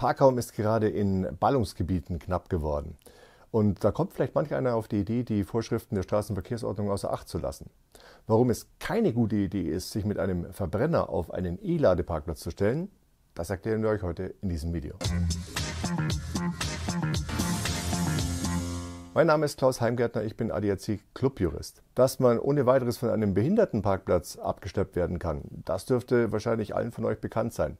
Parkraum ist gerade in Ballungsgebieten knapp geworden. Und da kommt vielleicht manch einer auf die Idee, die Vorschriften der Straßenverkehrsordnung außer Acht zu lassen. Warum es keine gute Idee ist, sich mit einem Verbrenner auf einen E-Ladeparkplatz zu stellen, das erklären wir euch heute in diesem Video. Mein Name ist Klaus Heimgärtner, ich bin ADAC-Clubjurist. Dass man ohne weiteres von einem Behindertenparkplatz abgeschleppt werden kann, das dürfte wahrscheinlich allen von euch bekannt sein.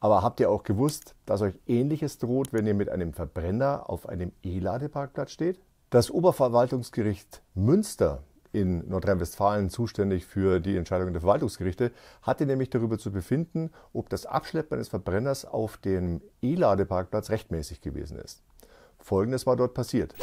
Aber habt ihr auch gewusst, dass euch Ähnliches droht, wenn ihr mit einem Verbrenner auf einem E-Ladeparkplatz steht? Das Oberverwaltungsgericht Münster in Nordrhein-Westfalen zuständig für die Entscheidungen der Verwaltungsgerichte, hatte nämlich darüber zu befinden, ob das Abschleppen eines Verbrenners auf dem E-Ladeparkplatz rechtmäßig gewesen ist. Folgendes war dort passiert.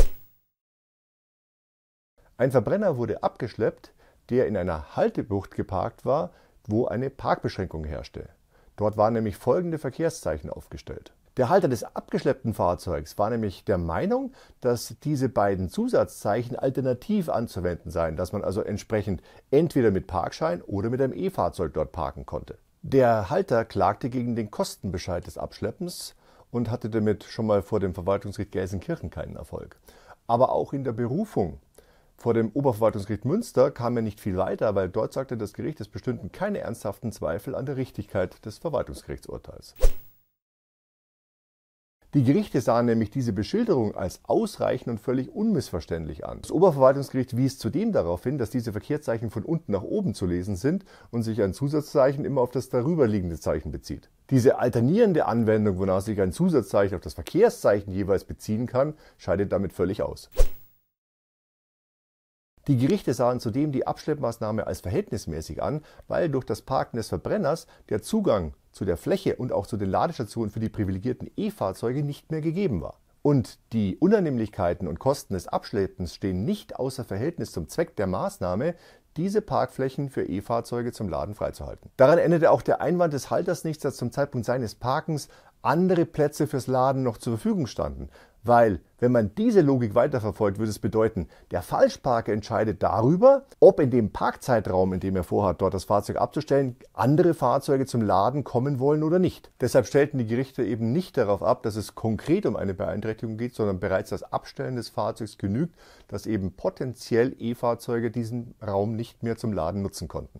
Ein Verbrenner wurde abgeschleppt, der in einer Haltebucht geparkt war, wo eine Parkbeschränkung herrschte. Dort waren nämlich folgende Verkehrszeichen aufgestellt. Der Halter des abgeschleppten Fahrzeugs war nämlich der Meinung, dass diese beiden Zusatzzeichen alternativ anzuwenden seien, dass man also entsprechend entweder mit Parkschein oder mit einem E-Fahrzeug dort parken konnte. Der Halter klagte gegen den Kostenbescheid des Abschleppens und hatte damit schon mal vor dem Verwaltungsgericht Gelsenkirchen keinen Erfolg. Aber auch in der Berufung vor dem Oberverwaltungsgericht Münster kam er nicht viel weiter, weil dort sagte das Gericht, es bestünden keine ernsthaften Zweifel an der Richtigkeit des Verwaltungsgerichtsurteils. Die Gerichte sahen nämlich diese Beschilderung als ausreichend und völlig unmissverständlich an. Das Oberverwaltungsgericht wies zudem darauf hin, dass diese Verkehrszeichen von unten nach oben zu lesen sind und sich ein Zusatzzeichen immer auf das darüberliegende Zeichen bezieht. Diese alternierende Anwendung, wonach sich ein Zusatzzeichen auf das Verkehrszeichen jeweils beziehen kann, scheidet damit völlig aus. Die Gerichte sahen zudem die Abschleppmaßnahme als verhältnismäßig an, weil durch das Parken des Verbrenners der Zugang zu der Fläche und auch zu den Ladestationen für die privilegierten E-Fahrzeuge nicht mehr gegeben war. Und die Unannehmlichkeiten und Kosten des Abschleppens stehen nicht außer Verhältnis zum Zweck der Maßnahme, diese Parkflächen für E-Fahrzeuge zum Laden freizuhalten. Daran endete auch der Einwand des Halters nichts, dass zum Zeitpunkt seines Parkens andere Plätze fürs Laden noch zur Verfügung standen. Weil, wenn man diese Logik weiterverfolgt, würde es bedeuten, der Falschparker entscheidet darüber, ob in dem Parkzeitraum, in dem er vorhat, dort das Fahrzeug abzustellen, andere Fahrzeuge zum Laden kommen wollen oder nicht. Deshalb stellten die Gerichte eben nicht darauf ab, dass es konkret um eine Beeinträchtigung geht, sondern bereits das Abstellen des Fahrzeugs genügt, dass eben potenziell E-Fahrzeuge diesen Raum nicht mehr zum Laden nutzen konnten.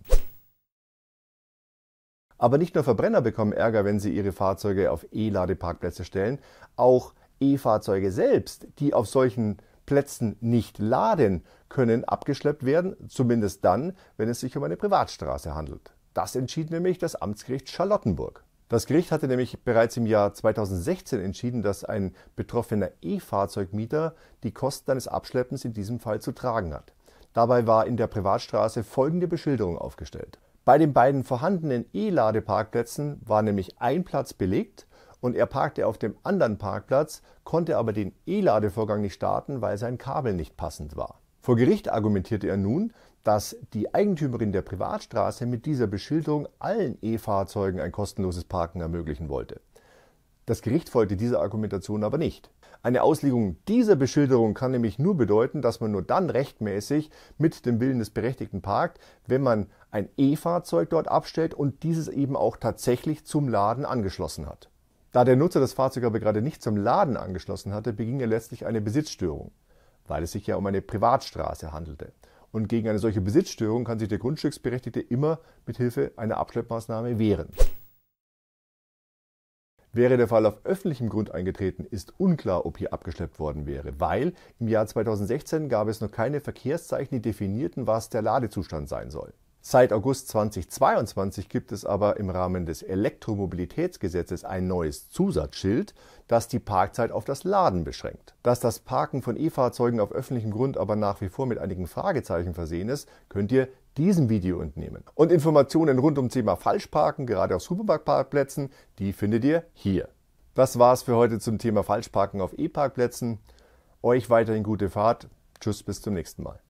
Aber nicht nur Verbrenner bekommen Ärger, wenn sie ihre Fahrzeuge auf E-Ladeparkplätze stellen, auch E-Fahrzeuge selbst, die auf solchen Plätzen nicht laden, können abgeschleppt werden, zumindest dann, wenn es sich um eine Privatstraße handelt. Das entschied nämlich das Amtsgericht Charlottenburg. Das Gericht hatte nämlich bereits im Jahr 2016 entschieden, dass ein betroffener E-Fahrzeugmieter die Kosten eines Abschleppens in diesem Fall zu tragen hat. Dabei war in der Privatstraße folgende Beschilderung aufgestellt. Bei den beiden vorhandenen E-Ladeparkplätzen war nämlich ein Platz belegt und er parkte auf dem anderen Parkplatz, konnte aber den E-Ladevorgang nicht starten, weil sein Kabel nicht passend war. Vor Gericht argumentierte er nun, dass die Eigentümerin der Privatstraße mit dieser Beschilderung allen E-Fahrzeugen ein kostenloses Parken ermöglichen wollte. Das Gericht folgte dieser Argumentation aber nicht. Eine Auslegung dieser Beschilderung kann nämlich nur bedeuten, dass man nur dann rechtmäßig mit dem Willen des Berechtigten parkt, wenn man ein E-Fahrzeug dort abstellt und dieses eben auch tatsächlich zum Laden angeschlossen hat. Da der Nutzer das Fahrzeug aber gerade nicht zum Laden angeschlossen hatte, beging er letztlich eine Besitzstörung, weil es sich ja um eine Privatstraße handelte. Und gegen eine solche Besitzstörung kann sich der Grundstücksberechtigte immer mit Hilfe einer Abschleppmaßnahme wehren. Wäre der Fall auf öffentlichem Grund eingetreten, ist unklar, ob hier abgeschleppt worden wäre, weil im Jahr 2016 gab es noch keine Verkehrszeichen, die definierten, was der Ladezustand sein soll. Seit August 2022 gibt es aber im Rahmen des Elektromobilitätsgesetzes ein neues Zusatzschild, das die Parkzeit auf das Laden beschränkt. Dass das Parken von E-Fahrzeugen auf öffentlichem Grund aber nach wie vor mit einigen Fragezeichen versehen ist, könnt ihr diesem Video entnehmen. Und Informationen rund um Thema Falschparken, gerade auf Supermarktparkplätzen, die findet ihr hier. Das war's für heute zum Thema Falschparken auf E-Parkplätzen. Euch weiterhin gute Fahrt. Tschüss, bis zum nächsten Mal.